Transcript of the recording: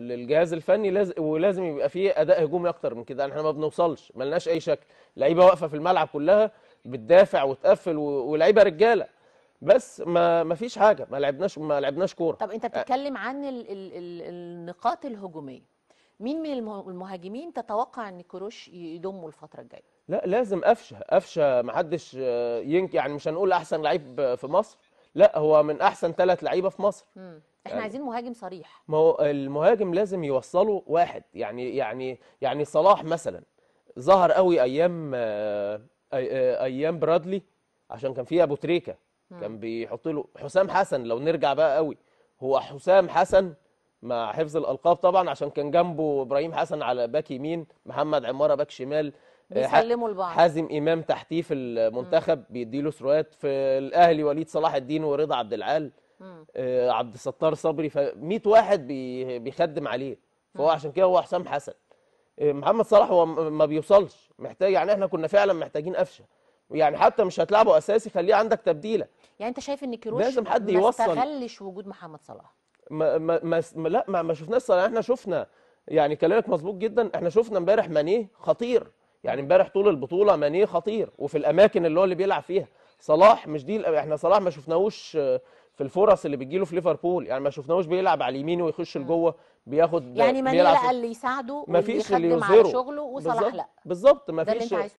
للجهاز الفني لازم ولازم يبقى فيه اداء هجومي اكتر من كده يعني احنا ما بنوصلش ما لناش اي شكل لعيبه واقفه في الملعب كلها بتدافع وتقفل ولعيبه رجاله بس ما ما فيش حاجه ما لعبناش ما لعبناش كوره طب انت بتتكلم عن الـ الـ الـ النقاط الهجوميه مين من المهاجمين تتوقع ان كروش يضمه الفتره الجايه لا لازم قفشه قفشه ما حدش يعني مش هنقول احسن لعيب في مصر لا هو من احسن ثلاث لعيبه في مصر م. احنا يعني عايزين مهاجم صريح ما هو المهاجم لازم يوصله واحد يعني يعني يعني صلاح مثلا ظهر قوي ايام آه، آه، آه، ايام برادلي عشان كان فيه ابو تريكه كان بيحط له حسام حسن لو نرجع بقى قوي هو حسام حسن مع حفظ الالقاب طبعا عشان كان جنبه ابراهيم حسن على باك يمين محمد عماره باك شمال بيسلموا لبعض حازم امام تحتيه في المنتخب بيديله سروات في الاهلي وليد صلاح الدين ورضا عبد العال آه عبد الستار صبري ف 100 واحد بي بيخدم عليه فهو عشان كده هو حسام حسن آه، محمد صلاح هو ما بيوصلش محتاج يعني احنا كنا فعلا محتاجين قفشه يعني حتى مش هتلعبه اساسي خليه عندك تبديله يعني انت شايف ان كيروش لازم حد يوصل ما استغلش وجود محمد صلاح ما ما, ما لا ما, ما شفناش صلاح احنا شفنا يعني كلامك مظبوط جدا احنا شفنا امبارح مانيه خطير يعني امبارح طول البطوله مانيه خطير وفي الاماكن اللي هو اللي بيلعب فيها صلاح مش دي احنا صلاح ما شفناهوش آه، في الفرص اللي بتجيله في ليفربول يعني ما شفناهوش بيلعب على اليمين ويخش لجوه بياخد يعني مانيلا اللي يساعده ما فيش اللي يظهره شغله وصلاح لا بالظبط ما فيش